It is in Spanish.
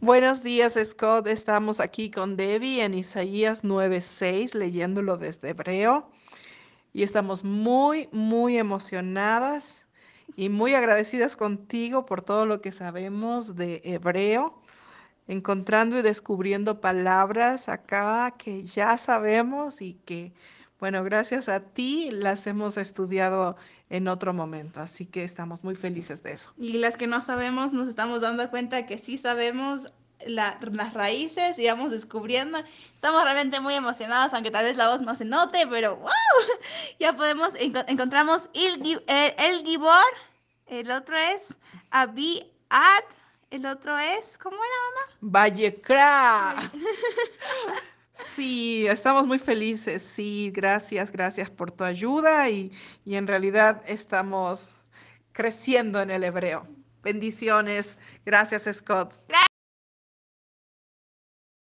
Buenos días, Scott. Estamos aquí con Debbie en Isaías 9:6, leyéndolo desde hebreo. Y estamos muy, muy emocionadas y muy agradecidas contigo por todo lo que sabemos de hebreo, encontrando y descubriendo palabras acá que ya sabemos y que bueno, gracias a ti las hemos estudiado en otro momento, así que estamos muy felices de eso. Y las que no sabemos, nos estamos dando cuenta que sí sabemos las raíces y vamos descubriendo. Estamos realmente muy emocionados, aunque tal vez la voz no se note, pero wow, ya podemos, encontramos el, el Gibor, el otro es Abi Ad, el otro es, ¿cómo era, mamá? Vallecra. estamos muy felices. Sí, gracias, gracias por tu ayuda y, y en realidad estamos creciendo en el hebreo. Bendiciones. Gracias, Scott.